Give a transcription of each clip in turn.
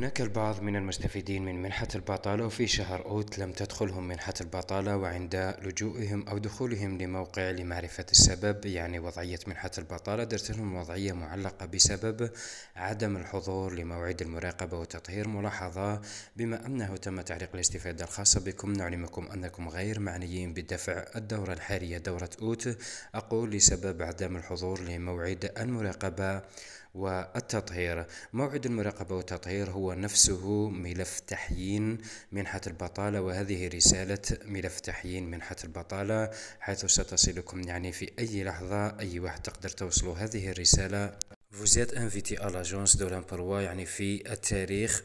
هناك البعض من المستفيدين من منحة البطالة في شهر أوت لم تدخلهم منحة البطالة وعند لجوئهم أو دخولهم لموقع لمعرفة السبب يعني وضعية منحة البطالة درت لهم وضعية معلقة بسبب عدم الحضور لموعد المراقبة وتطهير ملاحظة بما أنه تم تعليق الاستفادة الخاصة بكم نعلمكم أنكم غير معنيين بدفع الدورة الحالية دورة أوت أقول لسبب عدم الحضور لموعد المراقبة والتطهير موعد المراقبة والتطهير هو نفسه ملف تحيين منحة البطالة وهذه رسالة ملف تحيين منحة البطالة حيث ستصلكم يعني في أي لحظة أي واحد تقدر توصلوا هذه الرسالة فوزيت انفيتي à l'agence de l'emploi يعني في التاريخ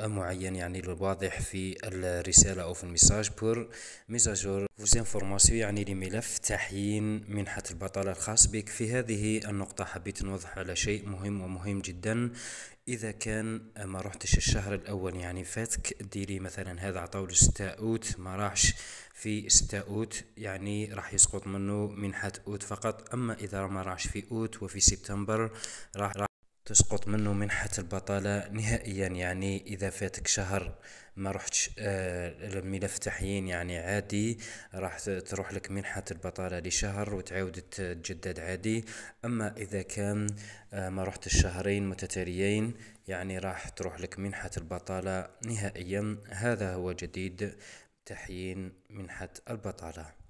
المعين يعني الواضح في الرسالة أو في الميساج بور ميساجور vous انفورماسيون يعني لملف تحيين منحة البطالة الخاص بك في هذه النقطة حبيت نوضح على شيء مهم ومهم جدا إذا كان ما رحتش الشهر الأول يعني فاتك ديري مثلا هذا عطاوله ستة أوت ما راحش في ستة أوت يعني راح يسقط منه منحة أوت فقط أما إذا ما راحش في أوت وفي سبتمبر ديسمبر راح راح تسقط منه منحة البطالة نهائيا يعني إذا فاتك شهر ما رحتش الملف آه، تحيين يعني عادي راح تروح لك منحة البطالة لشهر وتعاود تجدد عادي أما إذا كان آه، ما رحت الشهرين متتاليين يعني راح تروح لك منحة البطالة نهائيا هذا هو جديد تحيين منحة البطالة